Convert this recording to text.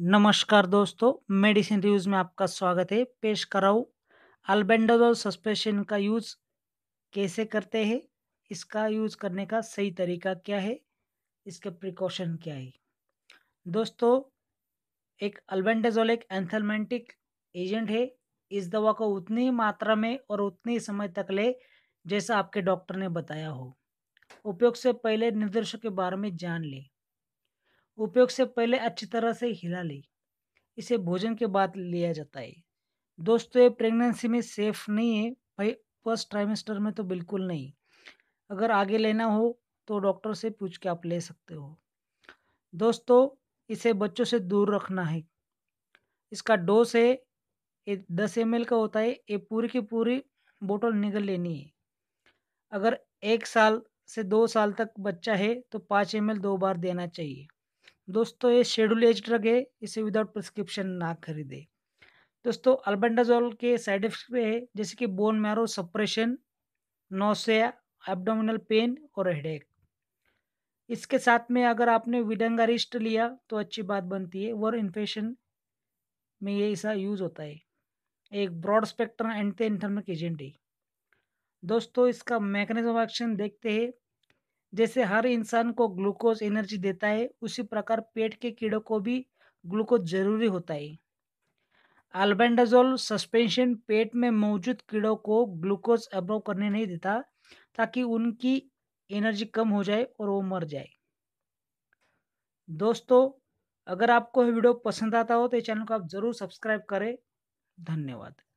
नमस्कार दोस्तों medicine reviews में आपका स्वागत है पेश कराऊ अल्बेंडाजोल सस्पेशन का यूज़ कैसे करते हैं इसका यूज़ करने का सही तरीका क्या है इसके प्रिकॉशन क्या है दोस्तों एक अल्बेंडाजोल एक एंथलमेंटिक एजेंट है इस दवा को उतनी मात्रा में और उतनी समय तक ले जैसा आपके डॉक्टर ने बताया हो उपयोग से पहले निर्देशों के बारे में जान लें उपयोग से पहले अच्छी तरह से हिला ले इसे भोजन के बाद लिया जाता है दोस्तों ये प्रेगनेंसी में सेफ नहीं है भाई फर्स्ट ट्राइमेस्टर में तो बिल्कुल नहीं अगर आगे लेना हो तो डॉक्टर से पूछ के आप ले सकते हो दोस्तों इसे बच्चों से दूर रखना है इसका डोज है ये दस एम का होता है ये पूरी की पूरी बोतल निगल लेनी है अगर एक साल से दो साल तक बच्चा है तो पाँच एम दो बार देना चाहिए दोस्तों ये शेड्यूल एज ड्रग है इसे विदाउट प्रिस्क्रिप्शन ना खरीदे दोस्तों अल्बेंडाजोल के साइड इफेक्ट है जैसे कि bone marrow suppression nausea abdominal pain और हेडेक इसके साथ में अगर आपने विडंगारिस्ट लिया तो अच्छी बात बनती है और इन्फेक्शन में ये ऐसा यूज़ होता है एक broad spectrum anthelmintic agent है दोस्तों इसका मैकेनिज्म ऑफ एक्शन देखते हैं जैसे हर इंसान को ग्लूकोज एनर्जी देता है उसी प्रकार पेट के कीड़ों को भी ग्लूकोज जरूरी होता है अल्बेंडाजोल सस्पेंशन पेट में मौजूद कीड़ों को ग्लूकोज एब्रॉव करने नहीं देता ताकि उनकी एनर्जी कम हो जाए और वो मर जाए दोस्तों अगर आपको यह वीडियो पसंद आता हो तो चैनल को आप ज़रूर सब्सक्राइब करें धन्यवाद